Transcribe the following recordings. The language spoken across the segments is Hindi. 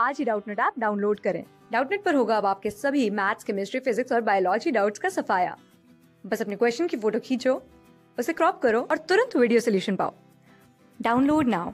आज ही डाउटनेट ऐप डाउनलोड करें डाउटनेट पर होगा अब आपके सभी मैथ्स केमिस्ट्री फिजिक्स और बायोलॉजी डाउट्स का सफाया बस अपने क्वेश्चन की फोटो खींचो उसे क्रॉप करो और तुरंत वीडियो सोल्यूशन पाओ डाउनलोड नाउ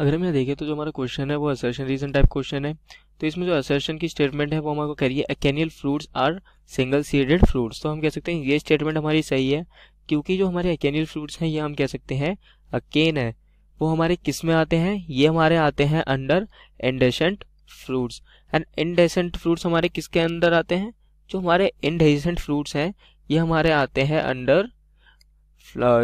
अगर हम यहाँ देखें तो जो हमारा क्वेश्चन है वो असर्शन रीजन टाइप क्वेश्चन है तो इसमें जो असर्शन की स्टेटमेंट है वो हमारे को कह रही है achenial fruits are single seeded fruits तो हम कह सकते हैं ये स्टेटमेंट हमारी सही है क्योंकि जो हमारे अकेनियल फ्रूट्स हैं ये हम कह सकते हैं अकेन है वो हमारे किस में आते हैं ये हमारे आते हैं under indehiscent fruits and indehiscent fruits हमारे किसके अंदर आते हैं जो हमारे इंडेसेंट फ्रूट्स हैं ये हमारे आते हैं अंडर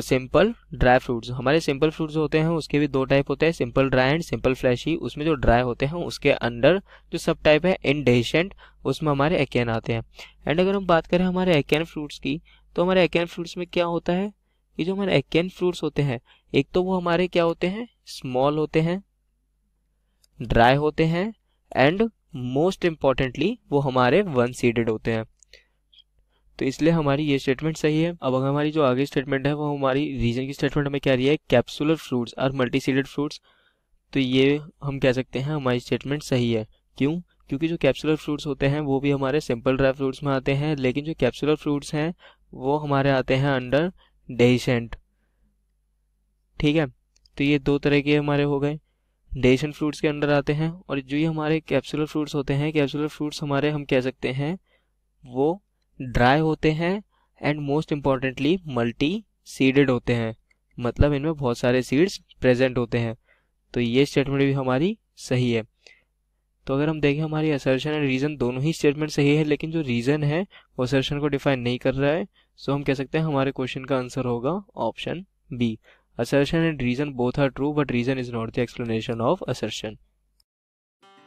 सिंपल ड्राई फ्रूट्स हमारे सिंपल फ्रूट्स होते हैं उसके भी दो टाइप होते हैं simple dry and simple fleshy उसमें जो ड्राई होते हैं उसके अंडर जो सब टाइप है इंडेसेंट उसमें हमारे एकेन आते हैं एंड अगर हम बात करें हमारे एकेन फ्रूट्स की तो हमारे एकेन फ्रूट्स में क्या होता है ये जो हमारे एक्न फ्रूट्स होते हैं एक तो वो हमारे क्या होते हैं स्मॉल होते हैं ड्राई होते हैं एंड मोस्ट इम्पॉर्टेंटली वो हमारे वन सीडेड होते हैं तो इसलिए हमारी ये स्टेटमेंट सही है अब अगर हमारी जो आगे स्टेटमेंट है वो हमारी रीजन की स्टेटमेंट हमें क्या रही है कैप्सुलर फ्रूट्स और मल्टी सीडेड फ्रूट्स तो ये हम कह सकते हैं हमारी स्टेटमेंट सही है क्यों क्योंकि जो कैप्सुलर फ्रूट्स होते हैं वो भी हमारे सिंपल ड्राई फ्रूट्स में आते हैं लेकिन जो कैप्सुलर फ्रूट्स हैं वो हमारे आते हैं अंडर डेसेंट ठीक है तो ये दो तरह के हमारे हो गए डेशन फ्रूट्स के अंडर आते हैं और जो ये हमारे कैप्सुलर फ्रूट्स होते हैं कैप्सुलर फ्रूट्स हमारे हम कह सकते हैं वो ड्राई होते हैं and most importantly multi seeded होते हैं मतलब इनमें बहुत सारे सीड्स प्रेजेंट होते हैं तो ये स्टेटमेंट भी हमारी सही है तो अगर हम देखें हमारी असर्शन एंड रीज़न दोनों ही स्टेटमेंट सही है लेकिन जो रीज़न है वो असर्शन को डिफाइन नहीं कर रहा है सो हम कह सकते हैं हमारे क्वेश्चन का आंसर होगा option B assertion and reason both are true but reason is not the explanation of assertion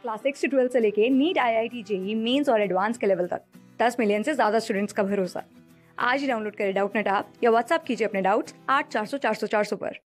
class six से ट्वेल्थ से लेके NEET I I T JEE Mains और एडवांस के लेवल तक दस मिलियन से ज्यादा स्टूडेंट्स का भरोसा आज ही डाउनलोड करें डाउट नेट ऐप या व्हाट्सएप कीजिए अपने डाउट्स आठ चार सौ चार सौ चार सौ पर